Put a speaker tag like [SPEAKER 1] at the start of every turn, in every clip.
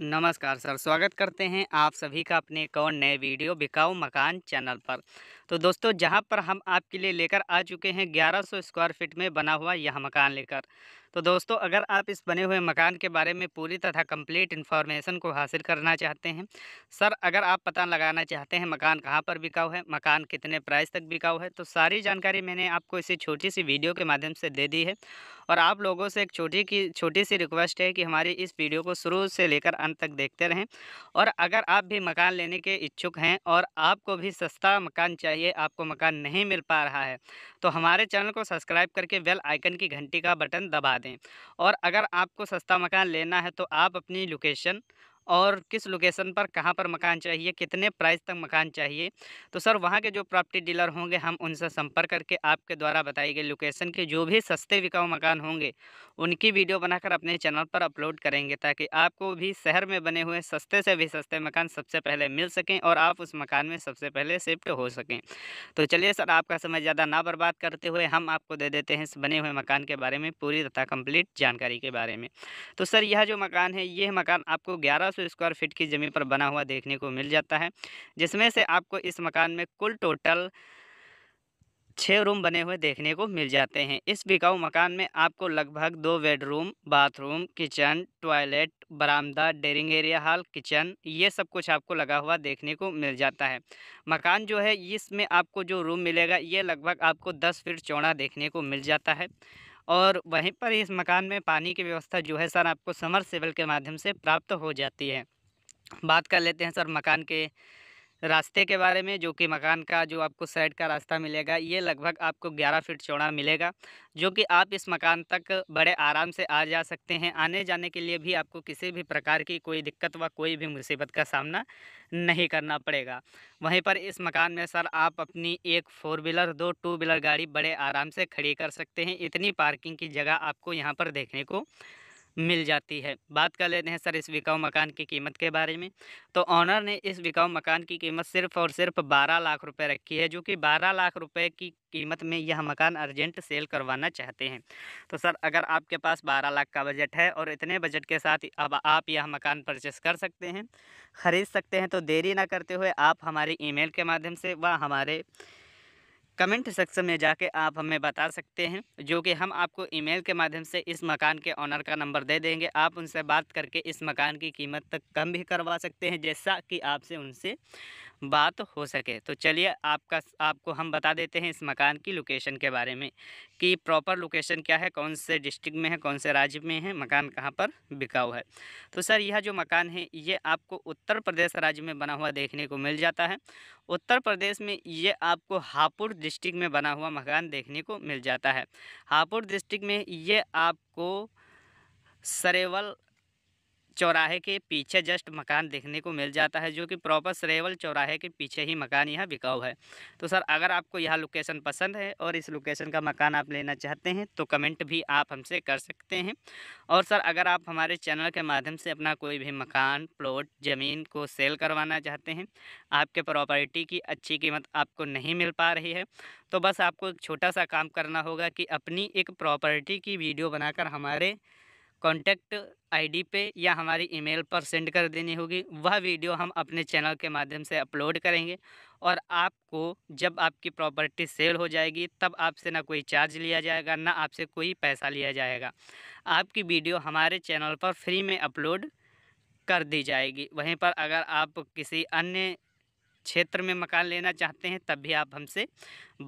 [SPEAKER 1] नमस्कार सर स्वागत करते हैं आप सभी का अपने एक और नए वीडियो बिकाऊ मकान चैनल पर तो दोस्तों जहाँ पर हम आपके लिए लेकर आ चुके हैं 1100 स्क्वायर फीट में बना हुआ यह मकान लेकर तो दोस्तों अगर आप इस बने हुए मकान के बारे में पूरी तथा कंप्लीट इन्फॉर्मेशन को हासिल करना चाहते हैं सर अगर आप पता लगाना चाहते हैं मकान कहाँ पर बिकाऊ है मकान कितने प्राइस तक बिकाऊ है तो सारी जानकारी मैंने आपको इसी छोटी सी वीडियो के माध्यम से दे दी है और आप लोगों से एक छोटी की छोटी सी रिक्वेस्ट है कि हमारी इस वीडियो को शुरू से लेकर अंत तक देखते रहें और अगर आप भी मकान लेने के इच्छुक हैं और आपको भी सस्ता मकान चाहिए चाहिए आपको मकान नहीं मिल पा रहा है तो हमारे चैनल को सब्सक्राइब करके बेल आइकन की घंटी का बटन दबा दें और अगर आपको सस्ता मकान लेना है तो आप अपनी लोकेशन और किस लोकेशन पर कहाँ पर मकान चाहिए कितने प्राइस तक मकान चाहिए तो सर वहाँ के जो प्रॉपर्टी डीलर होंगे हम उनसे संपर्क करके आपके द्वारा बताई गई लोकेशन के जो भी सस्ते बिकाऊ मकान होंगे उनकी वीडियो बनाकर अपने चैनल पर अपलोड करेंगे ताकि आपको भी शहर में बने हुए सस्ते से भी सस्ते मकान सबसे पहले मिल सकें और आप उस मकान में सबसे पहले शिफ्ट हो सकें तो चलिए सर आपका समय ज़्यादा ना बर्बाद करते हुए हम आपको दे देते हैं इस बने हुए मकान के बारे में पूरी तथा कम्प्लीट जानकारी के बारे में तो सर यह जो मकान है यह मकान आपको ग्यारह 1500 स्क्वायर फीट की ज़मीन पर बना हुआ देखने को मिल जाता है जिसमें से आपको इस मकान में कुल टोटल छः रूम बने हुए देखने को मिल जाते हैं इस बिकाऊ मकान में आपको लगभग दो बेडरूम बाथरूम किचन टॉयलेट बरामदा डेरिंग एरिया हॉल किचन ये सब कुछ आपको लगा हुआ देखने को मिल जाता है मकान जो है इसमें आपको जो रूम मिलेगा ये लगभग आपको दस फीट चौड़ा देखने को मिल जाता है और वहीं पर इस मकान में पानी की व्यवस्था जो है सर आपको समर समरसेबल के माध्यम से प्राप्त हो जाती है बात कर लेते हैं सर मकान के रास्ते के बारे में जो कि मकान का जो आपको साइड का रास्ता मिलेगा ये लगभग आपको 11 फीट चौड़ा मिलेगा जो कि आप इस मकान तक बड़े आराम से आ जा सकते हैं आने जाने के लिए भी आपको किसी भी प्रकार की कोई दिक्कत व कोई भी मुसीबत का सामना नहीं करना पड़ेगा वहीं पर इस मकान में सर आप अपनी एक फोर व्हीलर दो टू व्हीलर गाड़ी बड़े आराम से खड़ी कर सकते हैं इतनी पार्किंग की जगह आपको यहाँ पर देखने को मिल जाती है बात कर लेते हैं सर इस बिकाऊ मकान की कीमत के बारे में तो ऑनर ने इस बिकाऊ मकान की कीमत सिर्फ और सिर्फ बारह लाख रुपये रखी है जो कि बारह लाख रुपये की कीमत में यह मकान अर्जेंट सेल करवाना चाहते हैं तो सर अगर आपके पास बारह लाख का बजट है और इतने बजट के साथ अब आप यह मकान परचेस कर सकते हैं ख़रीद सकते हैं तो देरी ना करते हुए आप हमारे ई के माध्यम से व हमारे कमेंट सेक्शन में जाके आप हमें बता सकते हैं जो कि हम आपको ईमेल के माध्यम से इस मकान के ऑनर का नंबर दे देंगे आप उनसे बात करके इस मकान की कीमत तक कम भी करवा सकते हैं जैसा कि आपसे उनसे बात हो सके तो चलिए आपका आपको हम बता देते हैं इस मकान की लोकेशन के बारे में कि प्रॉपर लोकेशन क्या है कौन से डिस्ट्रिक्ट में है कौन से राज्य में है मकान कहाँ पर बिका हुआ है तो सर यह जो मकान है ये आपको उत्तर प्रदेश राज्य में बना हुआ देखने को मिल जाता है उत्तर प्रदेश में ये आपको हापुड़ डिस्ट्रिक्ट में बना हुआ मकान देखने को मिल जाता है हापुड़ डिस्ट्रिक्ट में ये आपको सरेवल चौराहे के पीछे जस्ट मकान देखने को मिल जाता है जो कि प्रॉपर सरेवल चौराहे के पीछे ही मकान यहाँ बिकाऊ है तो सर अगर आपको यह लोकेशन पसंद है और इस लोकेशन का मकान आप लेना चाहते हैं तो कमेंट भी आप हमसे कर सकते हैं और सर अगर आप हमारे चैनल के माध्यम से अपना कोई भी मकान प्लॉट ज़मीन को सेल करवाना चाहते हैं आपके प्रॉपर्टी की अच्छी कीमत आपको नहीं मिल पा रही है तो बस आपको एक छोटा सा काम करना होगा कि अपनी एक प्रॉपर्टी की वीडियो बनाकर हमारे कॉन्टैक्ट आईडी पे या हमारी ईमेल पर सेंड कर देनी होगी वह वीडियो हम अपने चैनल के माध्यम से अपलोड करेंगे और आपको जब आपकी प्रॉपर्टी सेल हो जाएगी तब आपसे ना कोई चार्ज लिया जाएगा ना आपसे कोई पैसा लिया जाएगा आपकी वीडियो हमारे चैनल पर फ्री में अपलोड कर दी जाएगी वहीं पर अगर आप किसी अन्य क्षेत्र में मकान लेना चाहते हैं तब भी आप हमसे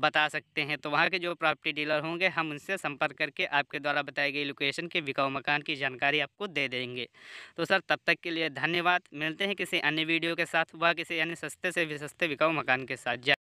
[SPEAKER 1] बता सकते हैं तो वहाँ के जो प्रॉपर्टी डीलर होंगे हम उनसे संपर्क करके आपके द्वारा बताई गई लोकेशन के बिकाऊ मकान की जानकारी आपको दे देंगे तो सर तब तक के लिए धन्यवाद मिलते हैं किसी अन्य वीडियो के साथ वह किसी अन्य सस्ते से भी सस्ते बिकाऊ मकान के साथ